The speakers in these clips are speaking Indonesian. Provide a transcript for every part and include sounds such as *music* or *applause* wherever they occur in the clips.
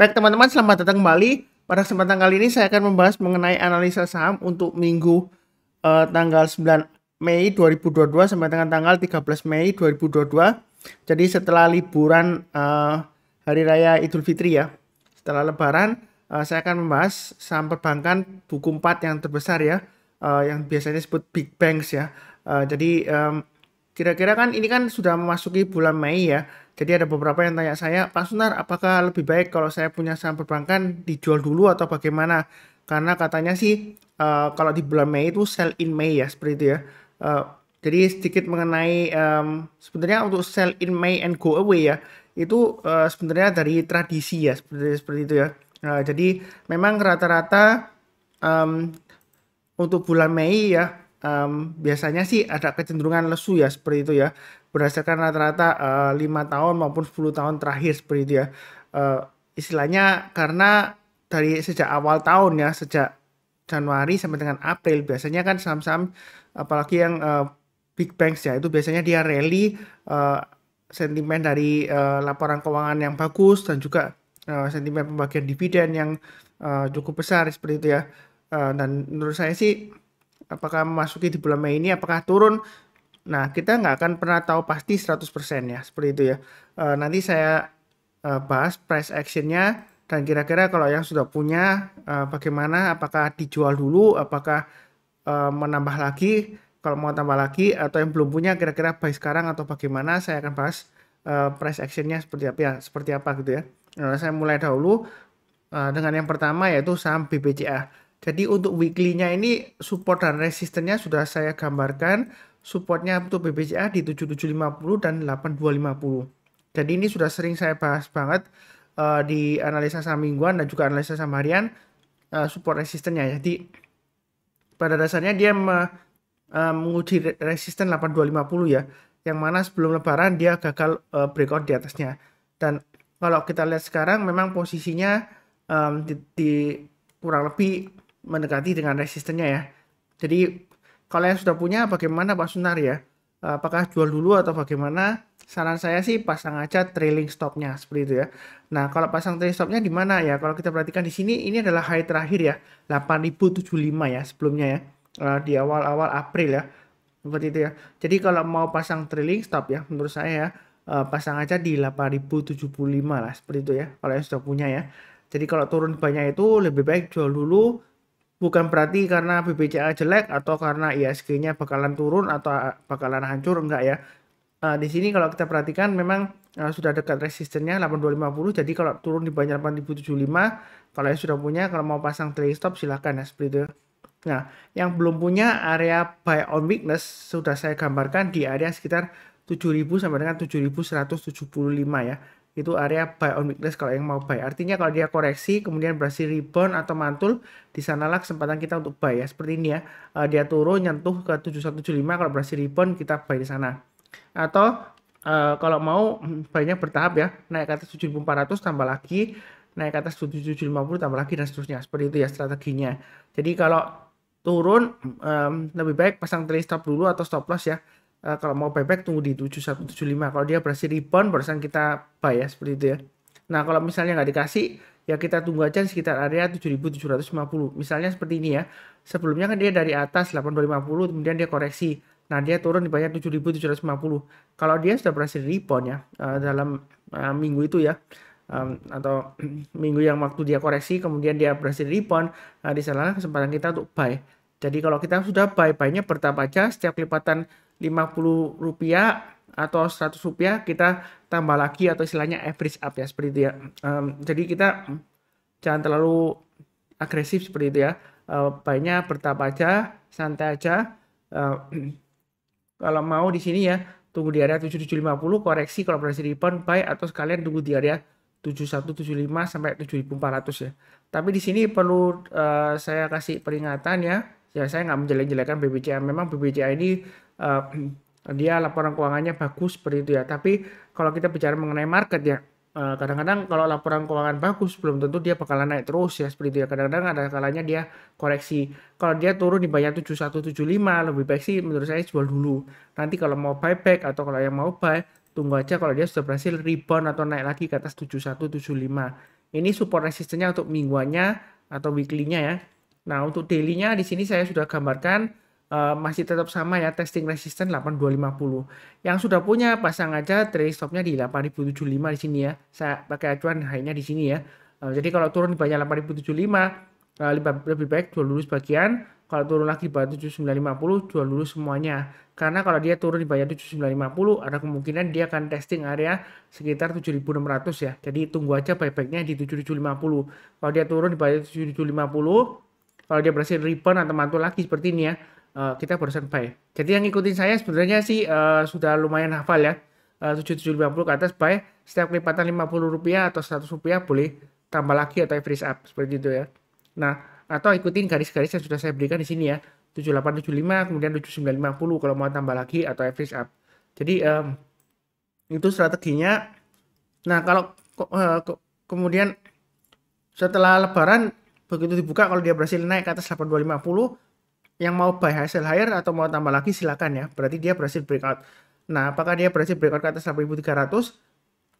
Baik teman-teman, selamat datang kembali. Pada kesempatan kali ini saya akan membahas mengenai analisa saham untuk minggu eh, tanggal 9 Mei 2022 sampai dengan tanggal 13 Mei 2022. Jadi setelah liburan eh, Hari Raya Idul Fitri ya, setelah lebaran eh, saya akan membahas saham perbankan buku 4 yang terbesar ya, eh, yang biasanya disebut Big Banks ya. Eh, jadi eh, Kira-kira kan ini kan sudah memasuki bulan Mei ya. Jadi ada beberapa yang tanya saya, Pak Sunar, apakah lebih baik kalau saya punya saham perbankan dijual dulu atau bagaimana? Karena katanya sih uh, kalau di bulan Mei itu sell in Mei ya, seperti itu ya. Uh, jadi sedikit mengenai um, sebenarnya untuk sell in May and go away ya, itu uh, sebenarnya dari tradisi ya, seperti seperti itu ya. Uh, jadi memang rata-rata um, untuk bulan Mei ya um, biasanya sih ada kecenderungan lesu ya seperti itu ya berdasarkan rata-rata eh, lima 5 tahun maupun 10 tahun terakhir seperti itu ya uh, istilahnya karena dari sejak awal tahun ya sejak Januari sampai dengan April biasanya kan saham-saham apalagi yang uh, big banks ya itu biasanya dia rally uh, sentimen dari uh, laporan keuangan yang bagus dan juga uh, sentimen pembagian dividen yang uh, cukup besar seperti itu ya uh, dan menurut saya sih apakah memasuki di bulan Mei ini apakah turun nah kita nggak akan pernah tahu pasti 100% ya seperti itu ya e, nanti saya e, bahas price actionnya dan kira-kira kalau yang sudah punya e, bagaimana apakah dijual dulu apakah e, menambah lagi kalau mau tambah lagi atau yang belum punya kira-kira buy sekarang atau bagaimana saya akan bahas e, price actionnya seperti apa ya seperti apa gitu ya nah, saya mulai dahulu e, dengan yang pertama yaitu saham BBCA jadi untuk weekly-nya ini support dan resistennya sudah saya gambarkan. Supportnya untuk BBCA di 7750 dan 8250. Jadi ini sudah sering saya bahas banget uh, di analisa saham mingguan dan juga analisa saham harian uh, support resistennya. Jadi pada dasarnya dia me, uh, menguji resisten 8250 ya. Yang mana sebelum lebaran dia gagal uh, breakout di atasnya. Dan kalau kita lihat sekarang memang posisinya um, di, di kurang lebih mendekati dengan resistennya ya. Jadi kalau yang sudah punya bagaimana Pak Sunar ya? Apakah jual dulu atau bagaimana? Saran saya sih pasang aja trailing stopnya seperti itu ya. Nah kalau pasang trailing stopnya di mana ya? Kalau kita perhatikan di sini ini adalah high terakhir ya 8075 ya sebelumnya ya eh, di awal-awal April ya seperti itu ya. Jadi kalau mau pasang trailing stop ya menurut saya ya eh, pasang aja di 8075 lah seperti itu ya kalau yang sudah punya ya. Jadi kalau turun banyak itu lebih baik jual dulu bukan berarti karena BBCA jelek atau karena ISG-nya bakalan turun atau eh, bakalan hancur enggak ya. Uh, di sini kalau kita perhatikan memang uh, sudah dekat resistennya 8250 jadi kalau turun di banyak 8075 kalau yang sudah punya kalau mau pasang trade stop silahkan ya seperti itu. Nah, yang belum punya area buy on weakness sudah saya gambarkan di area sekitar 7000 sampai dengan 7175 ya itu area buy on weakness kalau yang mau buy. Artinya kalau dia koreksi kemudian berhasil rebound atau mantul, di sanalah kesempatan kita untuk buy ya. Seperti ini ya. Uh, dia turun nyentuh ke 7175 kalau berhasil rebound kita buy di sana. Atau uh, kalau mau hmm, banyak bertahap ya, naik ke atas 7400 tambah lagi, naik ke atas 7750 tambah lagi dan seterusnya. Seperti itu ya strateginya. Jadi kalau turun um, lebih baik pasang trade stop dulu atau stop loss ya uh, kalau mau buyback tunggu di 7175 kalau dia berhasil rebound barusan kita buy ya seperti itu ya nah kalau misalnya nggak dikasih ya kita tunggu aja di sekitar area 7750 misalnya seperti ini ya sebelumnya kan dia dari atas 8250 kemudian dia koreksi nah dia turun di banyak 7750 kalau dia sudah berhasil rebound ya uh, dalam uh, minggu itu ya um, atau *clears throat* minggu yang waktu dia koreksi kemudian dia berhasil rebound nah di sana kesempatan kita untuk buy jadi kalau kita sudah buy buy-nya bertahap aja setiap lipatan 50 rupiah atau 100 rupiah kita tambah lagi atau istilahnya average up ya seperti itu ya um, jadi kita jangan terlalu agresif seperti itu ya uh, eh, banyak bertahap aja santai aja uh, *clears throat* kalau mau di sini ya tunggu di area 7750 koreksi kalau berhasil rebound buy atau sekalian tunggu di area 7175 sampai 7400 ya tapi di sini perlu uh, saya kasih peringatan ya ya saya nggak menjelek-jelekan BBCA memang BBCA ini uh, dia laporan keuangannya bagus seperti itu ya tapi kalau kita bicara mengenai market ya eh, kadang-kadang kalau laporan keuangan bagus belum tentu dia bakalan naik terus ya seperti itu ya kadang-kadang ada kalanya dia koreksi kalau dia turun di tujuh 7175 lebih baik sih menurut saya jual dulu nanti kalau mau buyback atau kalau yang mau buy tunggu aja kalau dia sudah berhasil rebound atau naik lagi ke atas 7175 ini support resistennya untuk mingguannya atau weekly-nya ya Nah, untuk daily-nya di sini saya sudah gambarkan uh, masih tetap sama ya testing resisten 8250. Yang sudah punya pasang aja stop-nya di 8075 di sini ya. Saya pakai acuan hanya di sini ya. Uh, jadi kalau turun di banyak 8075 uh, eh, lebih baik jual dulu sebagian. Kalau turun lagi di bawah 7950 jual dulu semuanya. Karena kalau dia turun di bawah 7950 ada kemungkinan dia akan testing area sekitar 7600 ya. Jadi tunggu aja baik baiknya di 7750. Kalau dia turun di bawah 7750 kalau dia berhasil rebound atau mantul lagi seperti ini ya, uh, kita baru buy. Jadi yang ngikutin saya sebenarnya sih uh, sudah lumayan hafal ya. Eh, uh, 7750 ke atas buy, setiap kelipatan 50 rupiah atau 100 rupiah boleh tambah lagi atau freeze up seperti itu ya. Nah, atau ikutin garis-garis yang sudah saya berikan di sini ya. 7875 kemudian 7950 kalau mau tambah lagi atau average up. Jadi um, itu strateginya. Nah, kalau uh, kemudian setelah lebaran begitu dibuka kalau dia berhasil naik ke atas 8250 yang mau buy hasil higher atau mau tambah lagi silakan ya berarti dia berhasil breakout nah apakah dia berhasil breakout ke atas 8300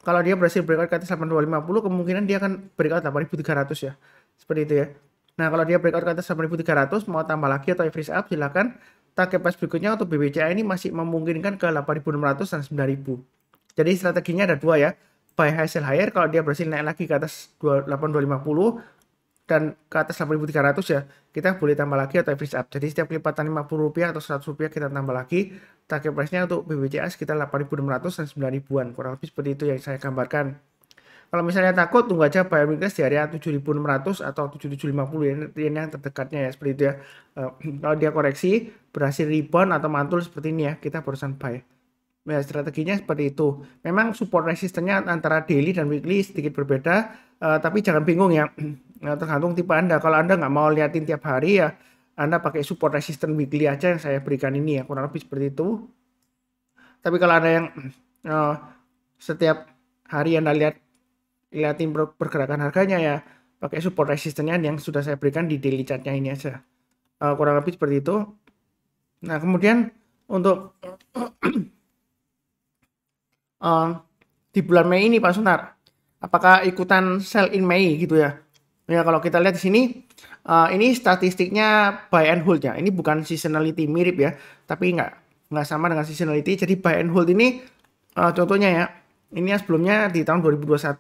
kalau dia berhasil breakout ke atas 8250 kemungkinan dia akan breakout 8300 ya seperti itu ya nah kalau dia breakout ke atas 8300 mau tambah lagi atau average up silakan target pas berikutnya untuk BBCA ini masih memungkinkan ke 8600 dan 9000 jadi strateginya ada dua ya buy high sell higher kalau dia berhasil naik lagi ke atas 8250 dan ke atas 8.300 ya kita boleh tambah lagi atau average up jadi setiap kelipatan 50 rupiah atau 100 rupiah kita tambah lagi target price nya untuk BBCA sekitar 8.600 dan 9.000an kurang lebih seperti itu yang saya gambarkan kalau misalnya takut tunggu aja buy weakness di area 7.600 atau 7.750 ini yang terdekatnya ya seperti itu ya eh, kalau dia koreksi berhasil rebound atau mantul seperti ini ya kita barusan buy ya, strateginya seperti itu memang support resistennya antara daily dan weekly sedikit berbeda uh, tapi jangan bingung ya *clears throat* Nah, tergantung tipe Anda. Kalau Anda nggak mau liatin tiap hari ya, Anda pakai support resistance weekly aja yang saya berikan ini ya, kurang lebih seperti itu. Tapi kalau Anda yang uh, setiap hari Anda lihat liatin pergerakan harganya ya, pakai support resistance yang sudah saya berikan di daily chart-nya ini aja. Uh, kurang lebih seperti itu. Nah, kemudian untuk uh, *clears throat* di bulan Mei ini Pak Sunar, apakah ikutan sell in Mei gitu ya? Ya kalau kita lihat di sini, uh, ini statistiknya buy and hold ya. Ini bukan seasonality mirip ya, tapi nggak nggak sama dengan seasonality. Jadi buy and hold ini uh, contohnya ya, ini yang sebelumnya di tahun 2021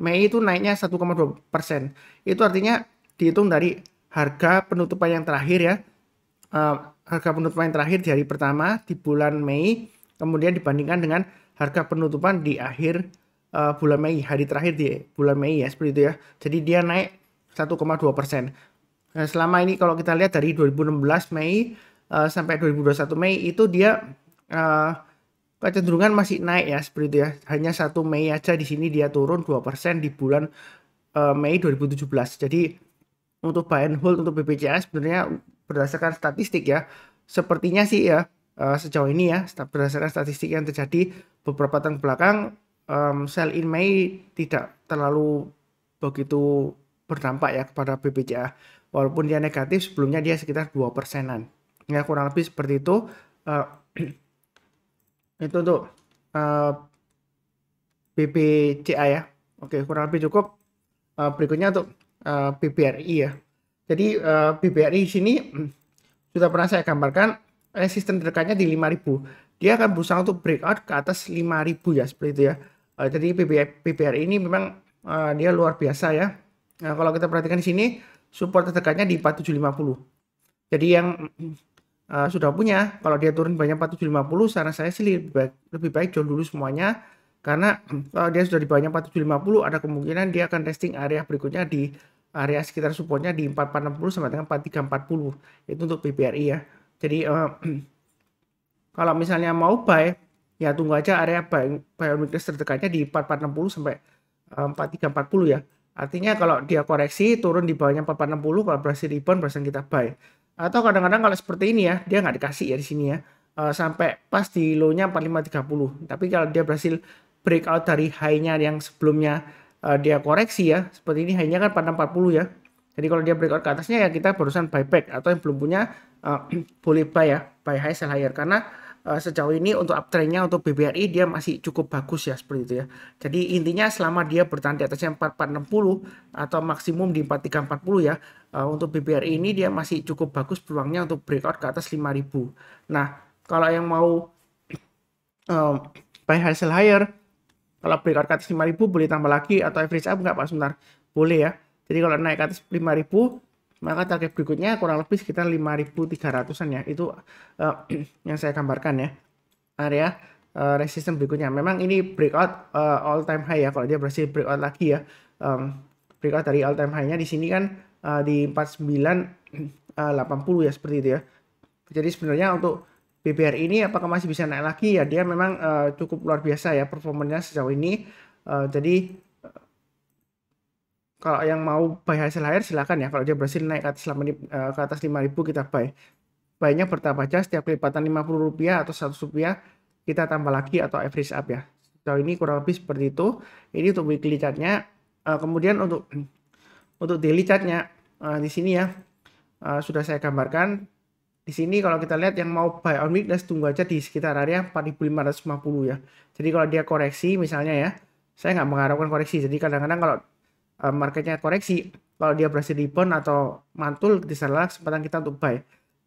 Mei itu naiknya 1,2 persen. Itu artinya dihitung dari harga penutupan yang terakhir ya. Uh, harga penutupan yang terakhir di hari pertama di bulan Mei, kemudian dibandingkan dengan harga penutupan di akhir uh, bulan Mei hari terakhir di bulan Mei ya seperti itu ya. Jadi dia naik 1,2 persen. Nah, selama ini kalau kita lihat dari 2016 Mei uh, sampai 2021 Mei itu dia uh, kecenderungan masih naik ya seperti itu ya. Hanya satu Mei aja di sini dia turun 2% persen di bulan uh, Mei 2017. Jadi untuk buy and hold untuk BPJS sebenarnya berdasarkan statistik ya sepertinya sih ya uh, sejauh ini ya berdasarkan statistik yang terjadi beberapa tahun belakang um, sell in Mei tidak terlalu begitu berdampak ya kepada BPJA. Walaupun dia negatif sebelumnya dia sekitar dua persenan. Ya kurang lebih seperti itu. Uh, *clears throat* itu untuk uh, eh, BBCA ya. Oke kurang lebih cukup. Uh, berikutnya untuk uh, BBRI ya. Jadi uh, BBRI sini *clears throat* sudah pernah saya gambarkan resisten terdekatnya di 5000 dia akan berusaha untuk breakout ke atas 5000 ya seperti itu ya. Uh, jadi PBR, PBR ini memang uh, dia luar biasa ya. Nah, kalau kita perhatikan di sini support terdekatnya di 4750. Jadi yang uh, *clears throat* sudah punya, kalau dia turun banyak 4750, saran saya sih lebih baik, lebih baik jual dulu semuanya. Karena *clears throat* kalau dia sudah di banyak 4750, ada kemungkinan dia akan testing area berikutnya di area sekitar supportnya di 4460 sampai dengan 4340. Itu untuk PBRI ya. Jadi uh, *clears throat* Kalau misalnya mau buy, ya tunggu aja area buy, buy on weakness terdekatnya di 4460 sampai 4340 eh, ya. Artinya kalau dia koreksi turun di bawahnya 4460 kalau berhasil rebound berhasil kita buy. Atau kadang-kadang kalau seperti ini ya, dia nggak dikasih ya di sini ya. Eh, sampai pas di low-nya 4530. Tapi kalau dia berhasil breakout dari high-nya yang sebelumnya eh, dia koreksi ya. Seperti ini high-nya kan 4640 ya. Jadi kalau dia breakout ke atasnya ya kita barusan buyback atau yang belum punya uh, *clears throat* boleh buy ya buy high sell higher karena uh, sejauh ini untuk uptrendnya untuk BBRI dia masih cukup bagus ya seperti itu ya. Jadi intinya selama dia bertahan di atasnya 4460 atau maksimum di 4340 ya uh, untuk BBRI ini dia masih cukup bagus peluangnya untuk breakout ke atas 5000. Nah kalau yang mau um, buy high sell higher kalau breakout ke atas 5000 boleh tambah lagi atau average up nggak Pak sebentar boleh ya jadi kalau naik ke atas 5000 maka target berikutnya kurang lebih sekitar 5300-an ya. Itu uh, *clears throat* yang saya gambarkan ya. Area uh, ya, eh, resisten berikutnya. Memang ini breakout uh, all time high ya. Kalau dia berhasil breakout lagi ya. Um, breakout dari all time high-nya di sini kan uh, di 49 uh, 80 ya seperti itu ya. Jadi sebenarnya untuk BBR ini apakah masih bisa naik lagi ya dia memang uh, cukup luar biasa ya performanya sejauh ini. Uh, jadi kalau yang mau buy hasil higher silahkan ya kalau dia berhasil naik atas selama uh, ke atas 5000 eh, kita buy buy-nya bertahap aja setiap kelipatan 50 rupiah atau 100 rupiah kita tambah lagi atau average up ya so, ini kurang lebih seperti itu ini untuk weekly chartnya eh, kemudian untuk untuk daily chartnya eh, di sini ya sudah saya gambarkan di sini kalau kita lihat yang mau buy on weakness tunggu aja di sekitar area 4550 ya jadi kalau dia koreksi misalnya ya saya nggak mengharapkan koreksi jadi kadang-kadang kalau uh, marketnya koreksi kalau dia berhasil rebound atau mantul di sana kesempatan kita untuk buy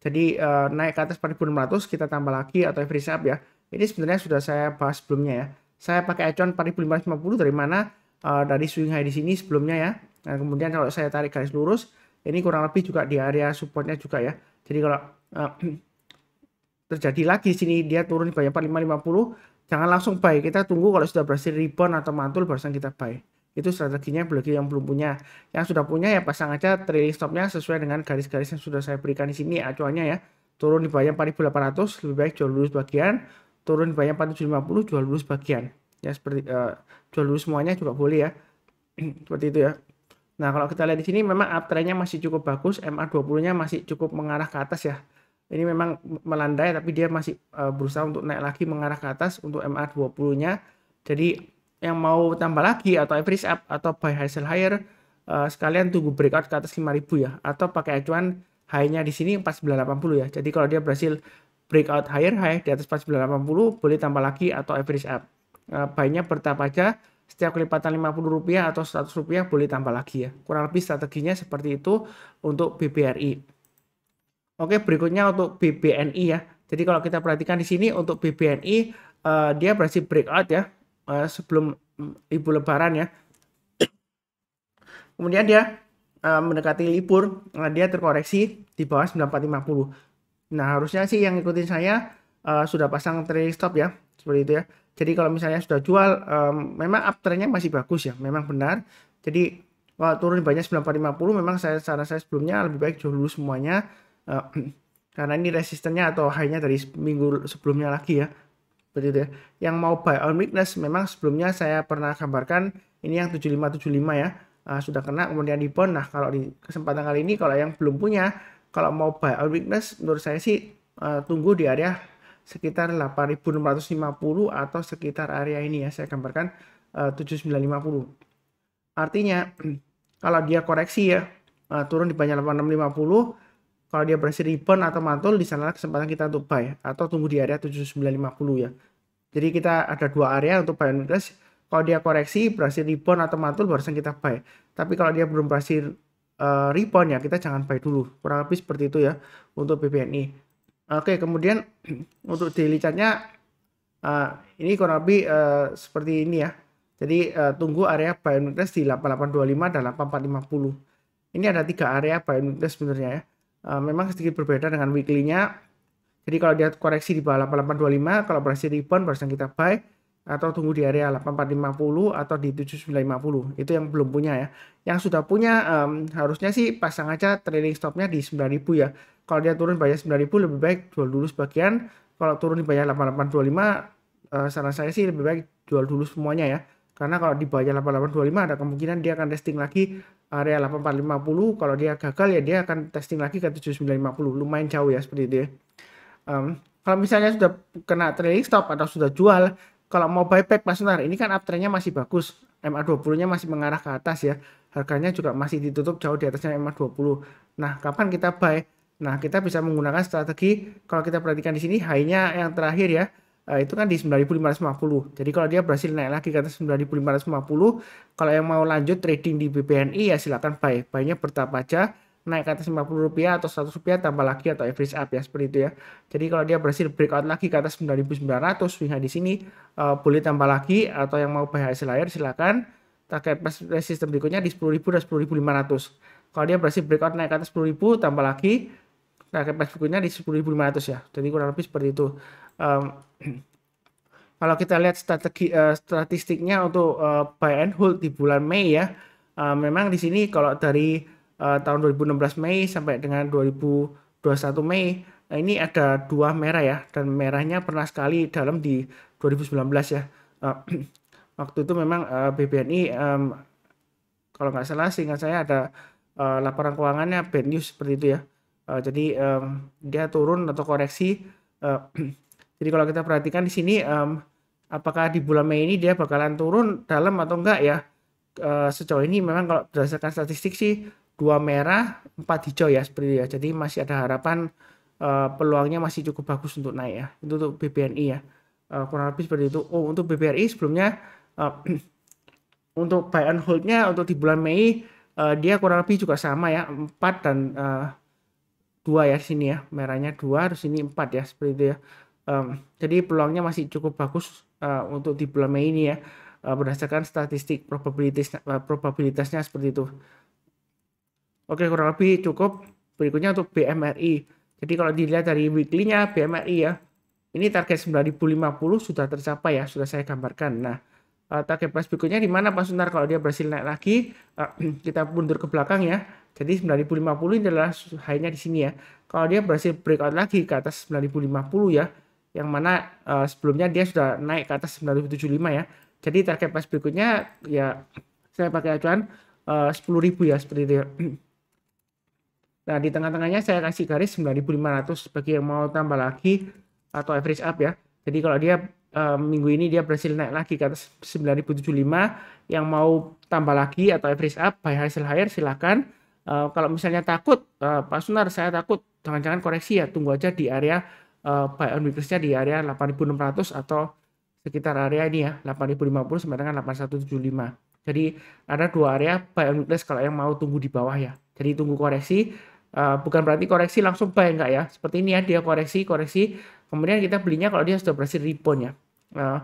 jadi uh, naik ke atas 4600 kita tambah lagi atau average up ya ini sebenarnya sudah saya bahas sebelumnya ya saya pakai acuan 4550 dari mana uh, dari swing high di sini sebelumnya ya nah, kemudian kalau saya tarik garis lurus ini kurang lebih juga di area supportnya juga ya jadi kalau uh, *clears throat* terjadi lagi di sini dia turun di banyak 4550 jangan langsung buy kita tunggu kalau sudah berhasil rebound atau mantul barusan kita buy itu strateginya bagi yang belum punya yang sudah punya ya pasang aja trailing stopnya sesuai dengan garis-garis yang sudah saya berikan di sini acuannya ya turun di bayang 4800 lebih baik jual dulu sebagian turun di bayang 4750 jual dulu sebagian ya seperti uh, jual dulu semuanya juga boleh ya *clears throat* seperti itu ya nah kalau kita lihat di sini memang uptrendnya masih cukup bagus MA20 nya masih cukup mengarah ke atas ya ini memang melandai tapi dia masih uh, berusaha untuk naik lagi mengarah ke atas untuk MA20 nya jadi yang mau tambah lagi atau average up atau buy high sell higher uh, sekalian tunggu breakout ke atas 5000 ya atau pakai acuan high-nya di sini 4980 ya. Jadi kalau dia berhasil breakout higher high di atas 4980 boleh tambah lagi atau average up. Uh, buy-nya bertahap aja setiap kelipatan Rp50 atau Rp100 boleh tambah lagi ya. Kurang lebih strateginya seperti itu untuk BBRI. Oke, berikutnya untuk BBNI ya. Jadi kalau kita perhatikan di sini untuk BBNI uh, eh, dia berhasil breakout ya Eh, sebelum ibu lebaran ya. Kemudian dia eh, mendekati libur, eh, dia terkoreksi di bawah 9450. Nah, harusnya sih yang ikutin saya sudah pasang trailing stop ya, seperti itu ya. Jadi kalau misalnya sudah jual, um, memang uptrendnya masih bagus ya, memang benar. Jadi kalau turun banyak 9450, memang saya saran saya sebelumnya lebih baik jual dulu semuanya. *clears throat* karena ini resistennya atau high-nya dari minggu sebelumnya lagi ya seperti itu ya. Yang mau buy on weakness memang sebelumnya saya pernah gambarkan ini yang 7575 ya. Uh, sudah kena kemudian di bond. Nah, kalau di kesempatan kali ini kalau yang belum punya, kalau mau buy on weakness menurut saya sih uh, tunggu di area sekitar 8650 atau sekitar area ini ya saya gambarkan ah, uh, 7950. Artinya *clears throat* kalau dia koreksi ya uh, turun di banyak 8650 kalau dia berhasil rebound atau mantul di sana kesempatan kita untuk buy atau tunggu di area 7950 ya. Jadi kita ada dua area untuk buy and rest Kalau dia koreksi berhasil rebound atau mantul barusan kita buy. Tapi kalau dia belum berhasil uh, rebound ya kita jangan buy dulu. Kurang lebih seperti itu ya untuk BBNI. Oke, kemudian *clears throat* untuk daily chartnya uh, eh, ini kurang lebih uh, seperti ini ya. Jadi uh, tunggu area buy and di 8825 dan 8450. Ini ada tiga area buy and sebenarnya ya Eh, memang sedikit berbeda dengan weekly-nya. Jadi kalau dia koreksi di bawah 8825, kalau berhasil rebound barusan kita buy atau tunggu di area 8450 atau di 7950. Itu yang belum punya ya. Yang sudah punya um, harusnya sih pasang aja trailing stopnya di 9000 ya. Kalau dia turun bayar 9000 lebih baik jual dulu sebagian. Kalau turun di bayar 8825 uh, eh, saran saya sih lebih baik jual dulu semuanya ya karena kalau di bawahnya 8825 ada kemungkinan dia akan testing lagi area 8450. Kalau dia gagal ya dia akan testing lagi ke 7950. Lumayan jauh ya seperti itu ya. Um, kalau misalnya sudah kena trailing stop atau sudah jual, kalau mau buyback Mas Sunar, ini kan uptrendnya masih bagus. MA20-nya masih mengarah ke atas ya. Harganya juga masih ditutup jauh di atasnya MA20. Nah, kapan kita buy? Nah, kita bisa menggunakan strategi kalau kita perhatikan di sini high-nya yang terakhir ya uh, itu kan di 9550. Jadi kalau dia berhasil naik lagi ke atas 9550, kalau yang mau lanjut trading di BBNI ya silakan buy. Buy-nya bertahap aja naik ke atas 50 rupiah atau 100 rupiah tambah lagi atau average up ya seperti itu ya. Jadi kalau dia berhasil breakout lagi ke atas 9900 swingnya di sini uh, boleh tambah lagi atau yang mau buy hasil layar silakan target resistance berikutnya di 10.000 dan 10.500. Kalau dia berhasil breakout naik ke atas 10.000 tambah lagi target price berikutnya di 10.500 ya. Jadi kurang lebih seperti itu um, *clears throat* kalau kita lihat strategi uh, statistiknya untuk uh, buy and hold di bulan Mei ya uh, memang di sini kalau dari uh, tahun 2016 Mei sampai dengan 2021 Mei nah ini ada dua merah ya dan merahnya pernah sekali dalam di 2019 ya uh, *clears throat* waktu itu memang uh, BBNI um, kalau nggak salah seingat saya ada uh, laporan keuangannya bad news seperti itu ya. Uh, jadi um, dia turun atau koreksi uh, *clears throat* Jadi kalau kita perhatikan di sini um, apakah di bulan Mei ini dia bakalan turun dalam atau enggak ya? Uh, sejauh ini memang kalau berdasarkan statistik sih dua merah, empat hijau ya seperti itu ya. Jadi masih ada harapan uh, peluangnya masih cukup bagus untuk naik ya. Itu untuk BBNI ya. Uh, kurang lebih seperti itu. Oh, untuk BBRI sebelumnya uh, *clears throat* untuk buy and holdnya untuk di bulan Mei uh, dia kurang lebih juga sama ya, empat dan uh, dua ya sini ya. Merahnya dua, terus ini empat ya seperti itu ya. Um, jadi peluangnya masih cukup bagus uh, untuk di bulan Mei ini ya uh, berdasarkan statistik probabilitas uh, eh, probabilitasnya seperti itu. Oke, kurang lebih cukup. Berikutnya untuk BMRI. Jadi kalau dilihat dari weeklynya nya BMRI ya, ini target 9050 sudah tercapai ya, sudah saya gambarkan. Nah, uh, target price berikutnya di mana Pak Sunar kalau dia berhasil naik lagi, uh, *clears throat* kita mundur ke belakang ya. Jadi 9050 ini adalah high-nya di sini ya. Kalau dia berhasil breakout lagi ke atas 9050 ya, yang mana uh, sebelumnya dia sudah naik ke atas 975 ya. Jadi target pas berikutnya ya saya pakai acuan eh, uh, 10.000 ya seperti itu. Ya. *clears throat* Nah, di tengah-tengahnya saya kasih garis 9.500 bagi yang mau tambah lagi atau average up ya. Jadi kalau dia uh, minggu ini dia berhasil naik lagi ke atas 9.075, yang mau tambah lagi atau average up by hasil higher silahkan. Uh, kalau misalnya takut, uh, Pak Sunar saya takut jangan-jangan koreksi ya, tunggu aja di area uh, eh, buy on weakness-nya di area 8600 atau sekitar area ini ya 8050 sampai dengan 8175 jadi ada dua area buy on weakness kalau yang mau tunggu di bawah ya jadi tunggu koreksi uh, bukan berarti koreksi langsung buy enggak ya seperti ini ya dia koreksi koreksi kemudian kita belinya kalau dia sudah berhasil rebound ya uh,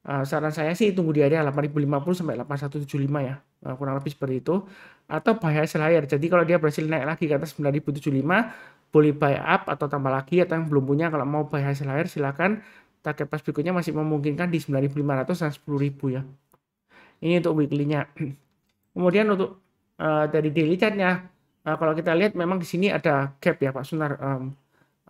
Uh, saran saya sih tunggu di area 8050 sampai 8175 ya. Uh, kurang lebih seperti itu. Atau buy high higher. Jadi kalau dia berhasil naik lagi ke atas 9075 boleh buy up atau tambah lagi atau yang belum punya kalau mau buy high higher silakan target pas berikutnya masih memungkinkan di 9500 dan 10000 ya. Ini untuk weekly-nya. *clears throat* Kemudian untuk uh, dari daily chart-nya Nah, kalau kita lihat memang di sini ada gap ya Pak Sunar um,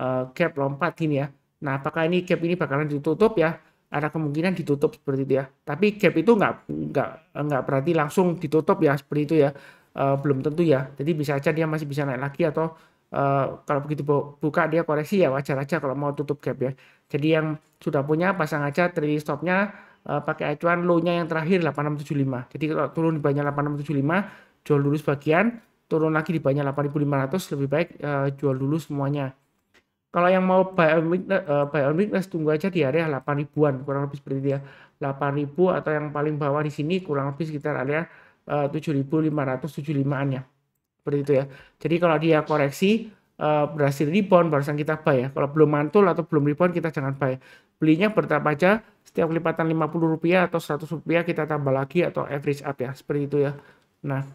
uh, gap lompat ini ya. Nah, apakah ini gap ini bakalan ditutup ya? ada kemungkinan ditutup seperti itu ya. Tapi gap itu nggak nggak nggak berarti langsung ditutup ya seperti itu ya. Uh, belum tentu ya. Jadi bisa aja dia masih bisa naik lagi atau uh, kalau begitu buka dia koreksi ya wajar aja kalau mau tutup gap ya. Jadi yang sudah punya pasang aja trailing stopnya uh, pakai acuan low yang terakhir 8675. Jadi kalau turun di banyak 8675 jual dulu sebagian, turun lagi di banyak 8500 lebih baik uh, jual dulu semuanya. Kalau yang mau buy on weakness, uh, eh, buy on weakness tunggu aja di area 8 ribuan kurang lebih seperti dia ya. 8 ribu atau yang paling bawah di sini kurang lebih sekitar area eh, uh, 7.575an ya seperti itu ya. Jadi kalau dia koreksi uh, berhasil rebound barusan kita buy ya. Kalau belum mantul atau belum rebound kita jangan buy. Belinya bertahap aja setiap kelipatan 50 rupiah atau 100 rupiah kita tambah lagi atau average up ya seperti itu ya. Nah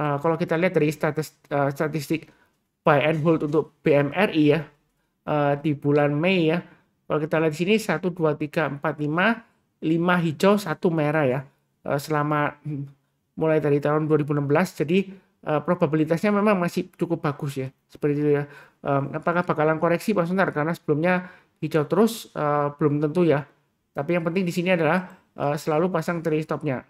uh, kalau kita lihat dari status, uh, statistik buy and hold untuk BMRI ya uh, di bulan Mei ya. Kalau kita lihat di sini 1 2 3 4 5 5 hijau, 1 merah ya. Uh, selama hmm, mulai dari tahun 2016 jadi uh, probabilitasnya memang masih cukup bagus ya. Seperti itu ya. Um, apakah bakalan koreksi Pak Suntar karena sebelumnya hijau terus uh, belum tentu ya. Tapi yang penting di sini adalah uh, selalu pasang trail stopnya.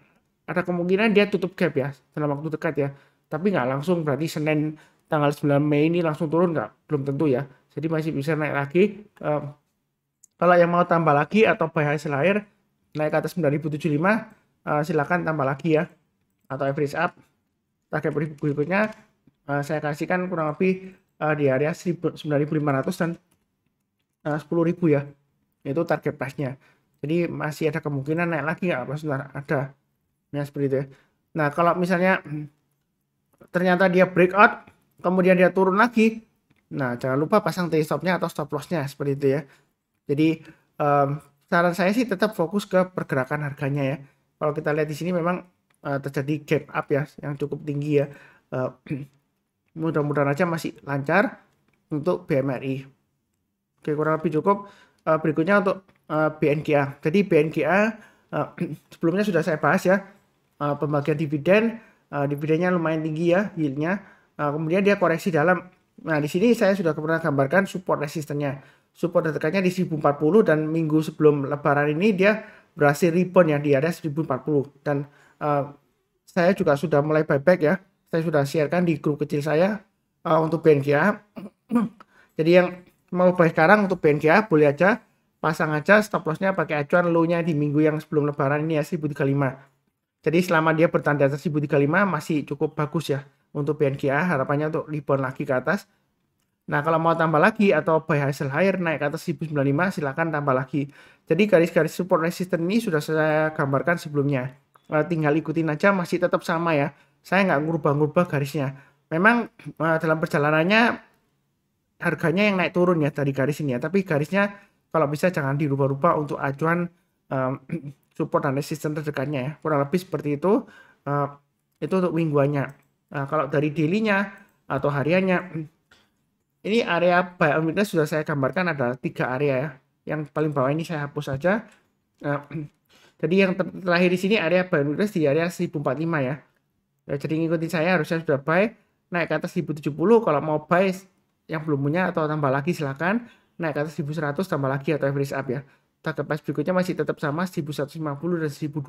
Ada kemungkinan dia tutup gap ya dalam waktu dekat ya. Tapi nggak langsung berarti Senin tanggal 9 Mei ini langsung turun nggak? Belum tentu ya. Jadi masih bisa naik lagi. Um, kalau yang mau tambah lagi atau buy high naik ke atas 9075 uh, eh, silakan tambah lagi ya atau average up target berikutnya uh, saya kasihkan kurang lebih uh, di area 9500 dan uh, 10000 ya itu target price-nya jadi masih ada kemungkinan naik lagi ya maksudnya ada ya seperti itu ya nah kalau misalnya ternyata dia breakout kemudian dia turun lagi Nah, jangan lupa pasang trail stopnya atau stop lossnya seperti itu ya. Jadi um, saran saya sih tetap fokus ke pergerakan harganya ya. Kalau kita lihat di sini memang uh, terjadi gap up ya yang cukup tinggi ya. Uh, *clears throat* mudah-mudahan aja masih lancar untuk BMRI. Oke, kurang lebih cukup. Uh, berikutnya untuk uh, BNGA. Jadi BNGA uh, *clears throat* sebelumnya sudah saya bahas ya uh, pembagian dividen, uh, dividennya lumayan tinggi ya yieldnya. Uh, kemudian dia koreksi dalam Nah, di sini saya sudah pernah gambarkan support resistennya. Support tertekatnya di 1040 dan minggu sebelum lebaran ini dia berhasil rebound ya di area 1040 dan uh, saya juga sudah mulai buyback ya. Saya sudah sharekan di grup kecil saya uh, untuk BNGA. *clears throat* Jadi yang mau buy sekarang untuk BNGA boleh aja pasang aja stop lossnya pakai acuan low-nya di minggu yang sebelum lebaran ini ya 1035. Jadi selama dia di atas 1035 masih cukup bagus ya untuk BNGA harapannya untuk rebound lagi ke atas. Nah, kalau mau tambah lagi atau buy hasil higher naik ke atas 1095 silahkan tambah lagi. Jadi garis-garis support resisten ini sudah saya gambarkan sebelumnya. Eh, tinggal ikutin aja masih tetap sama ya. Saya nggak ngubah-ngubah garisnya. Memang eh, dalam perjalanannya harganya yang naik turun ya dari garis ini ya. Tapi garisnya kalau bisa jangan dirubah-rubah untuk acuan um, *clears throat* support dan resisten terdekatnya ya. Kurang lebih seperti itu. uh, itu untuk mingguannya. Nah, kalau dari daily-nya atau hariannya, ini area buy weakness sudah saya gambarkan ada tiga area ya. Yang paling bawah ini saya hapus saja. Nah, *clears throat* jadi yang ter terakhir di sini area buy weakness di area 1045 ya. ya jadi ngikutin saya harusnya sudah buy naik ke atas 1070 kalau mau buy yang belum punya atau tambah lagi silahkan naik ke atas 1100 tambah lagi atau average up ya. Target price berikutnya masih tetap sama 1150 dan 1200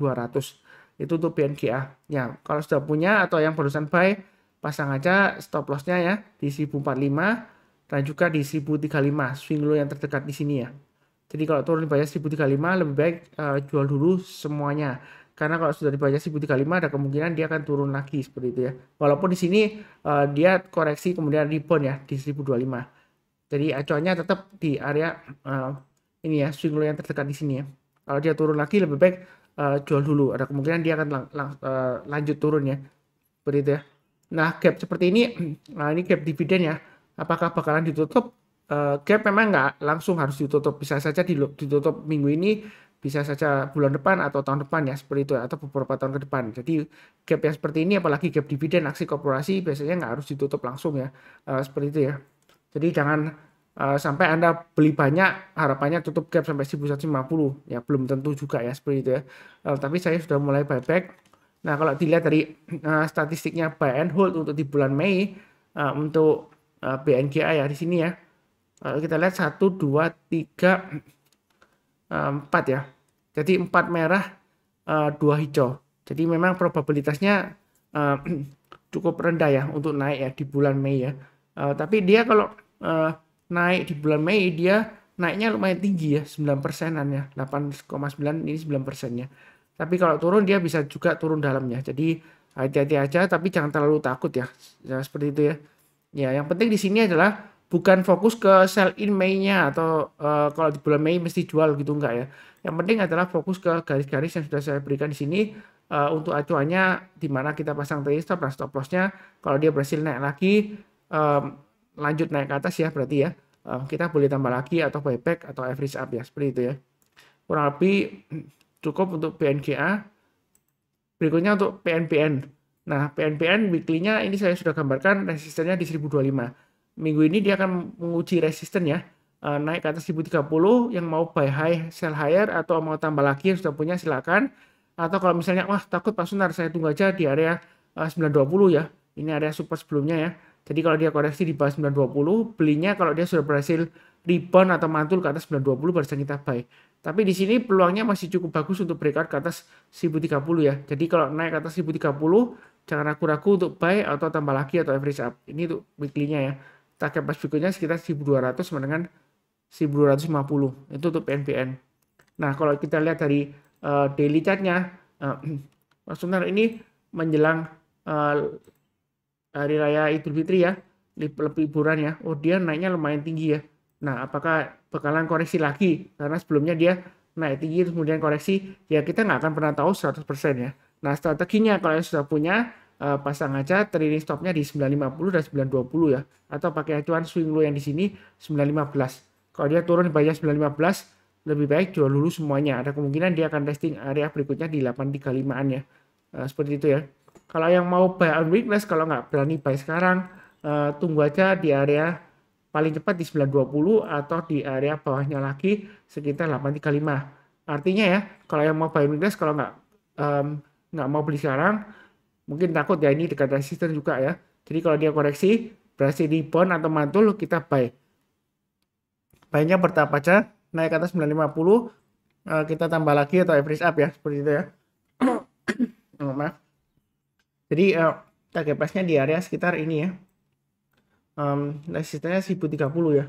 itu untuk BNGA ya kalau sudah punya atau yang barusan buy pasang aja stop lossnya ya di 1045 dan juga di 1035 swing low yang terdekat di sini ya jadi kalau turun di bawah 1035 lebih baik uh, jual dulu semuanya karena kalau sudah di bawah 1035 ada kemungkinan dia akan turun lagi seperti itu ya walaupun di sini uh, dia koreksi kemudian rebound ya di 1025 jadi acuannya tetap di area uh, ini ya swing low yang terdekat di sini ya kalau dia turun lagi lebih baik uh, jual dulu ada kemungkinan dia akan lang lang uh, lanjut turun ya seperti itu ya nah gap seperti ini *clears throat* nah ini gap dividen ya apakah bakalan ditutup uh, gap memang nggak langsung harus ditutup bisa saja ditutup minggu ini bisa saja bulan depan atau tahun depan ya seperti itu atau beberapa tahun ke depan jadi gap yang seperti ini apalagi gap dividen aksi korporasi biasanya nggak harus ditutup langsung ya uh, seperti itu ya jadi jangan Eh, sampai Anda beli banyak harapannya tutup gap sampai 1150 ya belum tentu juga ya seperti itu ya uh, tapi saya sudah mulai buyback nah kalau dilihat dari uh, statistiknya buy and hold untuk di bulan Mei uh, untuk uh, BNGA ya di sini ya uh, kita lihat 1 2 3 4 ya jadi 4 merah uh, 2 hijau jadi memang probabilitasnya uh, *clears throat* cukup rendah ya untuk naik ya di bulan Mei ya uh, tapi dia kalau uh, naik di bulan Mei dia naiknya lumayan tinggi ya 9 persenan ya 8,9 ini 9 persennya tapi kalau turun dia bisa juga turun dalamnya jadi hati-hati aja tapi jangan terlalu takut ya, ya seperti itu ya ya yang penting di sini adalah bukan fokus ke sell in Mei-nya atau uh, kalau di bulan Mei mesti jual gitu enggak ya. Yang penting adalah fokus ke garis-garis yang sudah saya berikan di sini uh, untuk acuannya di mana kita pasang trailing stop dan stop loss-nya. Kalau dia berhasil naik lagi um, lanjut naik ke atas ya berarti ya kita boleh tambah lagi atau buyback atau average up ya seperti itu ya kurang lebih *clears throat* cukup untuk BNGA berikutnya untuk Pnpn. nah Pnpn weekly-nya ini saya sudah gambarkan resistennya di 1025 minggu ini dia akan menguji resisten ya e, naik ke atas 1030 yang mau buy high sell higher atau mau tambah lagi yang sudah punya silakan atau kalau misalnya wah takut Pak Sunar saya tunggu aja di area 920 e, ya ini area support sebelumnya ya jadi kalau dia koreksi di bawah 920, belinya kalau dia sudah berhasil rebound atau mantul ke atas 920 barusan kita buy. Tapi di sini peluangnya masih cukup bagus untuk breakout ke atas 1030 ya. Jadi kalau naik ke atas 1030, jangan ragu-ragu untuk buy atau tambah lagi atau average up. Ini untuk weekly-nya ya. Target pas berikutnya sekitar 1200 sama dengan 1250. Itu untuk PNPN. Nah, kalau kita lihat dari uh, daily chart-nya, uh, eh, *clears throat* maksudnya ini menjelang uh, hari raya Idul Fitri ya, liburan ya, oh dia naiknya lumayan tinggi ya. Nah, apakah bakalan koreksi lagi? Karena sebelumnya dia naik tinggi terus kemudian koreksi, ya kita nggak akan pernah tahu 100% ya. Nah, strateginya kalau yang sudah punya eh, pasang aja Trading stopnya di 950 dan 920 ya, atau pakai acuan swing low yang di sini 915. Kalau dia turun di bawah 915, lebih baik jual dulu semuanya. Ada kemungkinan dia akan testing area berikutnya di 835-an ya. Eh, seperti itu ya. Kalau yang mau buy on weakness, kalau nggak berani buy sekarang, uh, tunggu aja di area paling cepat di 920 atau di area bawahnya lagi sekitar 835. Artinya ya, kalau yang mau buy weakness, kalau nggak um, nggak mau beli sekarang, mungkin takut ya ini dekat resisten juga ya. Jadi kalau dia koreksi, berhasil rebound atau mantul, kita buy. Buynya bertahap aja, naik ke atas 950, eh, kita tambah lagi atau average up ya, seperti itu ya. *coughs* oh, maaf. Jadi uh, target price-nya di area sekitar ini ya. Um, resistennya 1030 ya.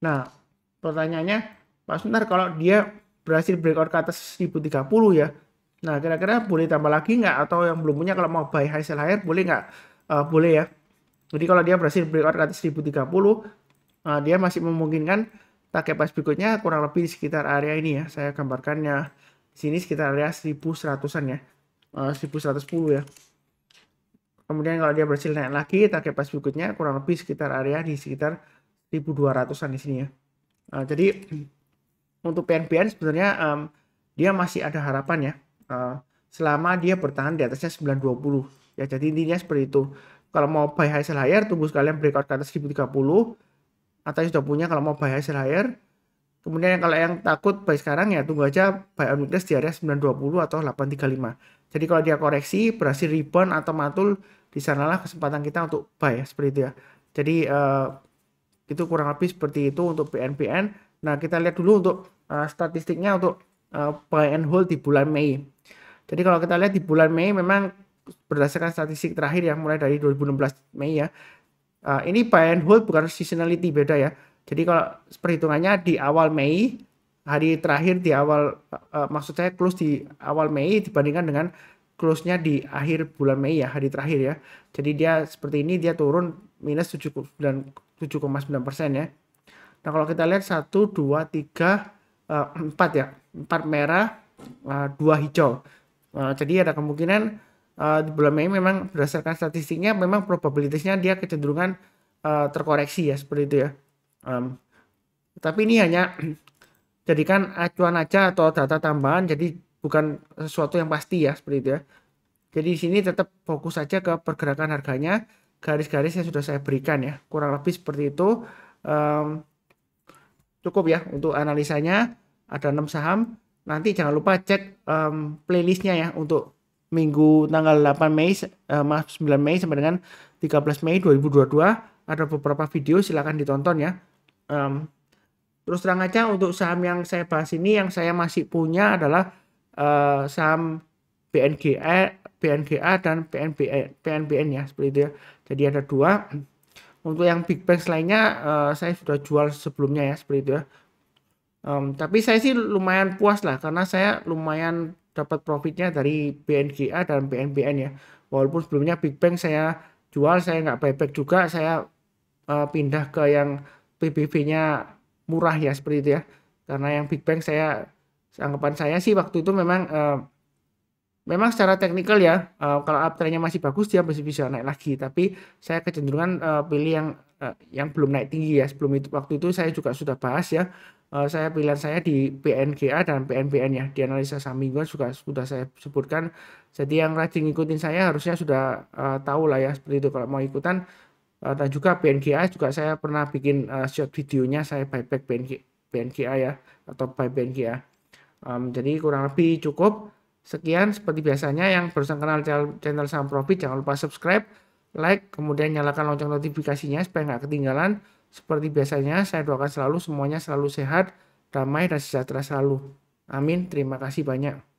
Nah, pertanyaannya, Pak Suntar kalau dia berhasil breakout ke atas 1030 ya, nah kira-kira boleh tambah lagi nggak? Atau yang belum punya kalau mau buy high sell higher boleh nggak? Uh, boleh ya. Jadi kalau dia berhasil breakout ke atas 1030, uh, eh, dia masih memungkinkan target price berikutnya kurang lebih di sekitar area ini ya. Saya gambarkannya di sini sekitar area 1100-an ya. 1110 ya. Kemudian kalau dia berhasil naik lagi target pas berikutnya kurang lebih sekitar area di sekitar 1200-an di sini ya. Nah, jadi untuk PNPN sebenarnya um, dia masih ada harapan ya. Uh, selama dia bertahan di atasnya 920 ya. Jadi intinya seperti itu. Kalau mau buy high sell higher tunggu sekalian breakout ke atas 1030 atau sudah punya kalau mau buy high sell higher Kemudian yang kalau yang takut baik sekarang ya tunggu aja buy on weakness di area 920 atau 835. Jadi kalau dia koreksi berhasil rebound atau matul di sanalah kesempatan kita untuk buy ya seperti itu ya. Jadi uh, itu kurang lebih seperti itu untuk BNPN. Nah kita lihat dulu untuk uh, statistiknya untuk uh, buy and hold di bulan Mei. Jadi kalau kita lihat di bulan Mei memang berdasarkan statistik terakhir yang mulai dari 2016 Mei ya. Uh, ini buy and hold bukan seasonality beda ya jadi kalau perhitungannya di awal Mei, hari terakhir di awal, uh, maksud saya close di awal Mei dibandingkan dengan close-nya di akhir bulan Mei ya, hari terakhir ya. Jadi dia seperti ini, dia turun minus 7,9 persen ya. Nah kalau kita lihat 1, 2, 3, uh, 4 ya. 4 merah, uh, eh, 2 hijau. Uh, jadi ada kemungkinan uh, di bulan Mei memang berdasarkan statistiknya memang probabilitasnya dia kecenderungan uh, terkoreksi ya seperti itu ya. Um, tapi ini hanya *clears throat* jadikan acuan aja atau data tambahan, jadi bukan sesuatu yang pasti ya seperti itu ya. Jadi di sini tetap fokus saja ke pergerakan harganya, garis-garis yang sudah saya berikan ya, kurang lebih seperti itu. Um, cukup ya untuk analisanya ada 6 saham. Nanti jangan lupa cek um, playlistnya ya untuk minggu tanggal 8 Mei, eh, maaf 9 Mei sampai dengan 13 Mei 2022 ada beberapa video silahkan ditonton ya um, terus terang aja untuk saham yang saya bahas ini yang saya masih punya adalah uh, saham BNGA, BNGA e, e dan PNBN, e, PNBN ya seperti itu ya. Jadi ada dua. Untuk yang big bank lainnya uh, saya sudah jual sebelumnya ya seperti itu ya. Um, tapi saya sih lumayan puas lah karena saya lumayan dapat profitnya dari BNGA dan PNBN ya. Walaupun sebelumnya big bank saya jual saya nggak buyback juga saya uh, pindah ke yang PBB-nya murah ya seperti itu ya. Karena yang Big Bang saya anggapan saya sih waktu itu memang uh, memang secara teknikal ya uh, kalau uptrendnya masih bagus dia masih bisa naik lagi. Tapi saya kecenderungan uh, pilih yang uh, yang belum naik tinggi ya. Sebelum itu waktu itu saya juga sudah bahas ya. Uh, saya pilihan saya di PNGA dan PNBN ya di analisa saham mingguan juga sudah saya sebutkan jadi yang rajin ngikutin saya harusnya sudah uh, tahu lah ya seperti itu kalau mau ikutan Eh, dan juga BNGA juga saya pernah bikin uh, short videonya saya buyback BNG, BNGA ya atau buy BNGA um, jadi kurang lebih cukup sekian seperti biasanya yang barusan kenal channel, channel saham profit jangan lupa subscribe like kemudian nyalakan lonceng notifikasinya supaya nggak ketinggalan seperti biasanya saya doakan selalu semuanya selalu sehat damai dan sejahtera selalu amin terima kasih banyak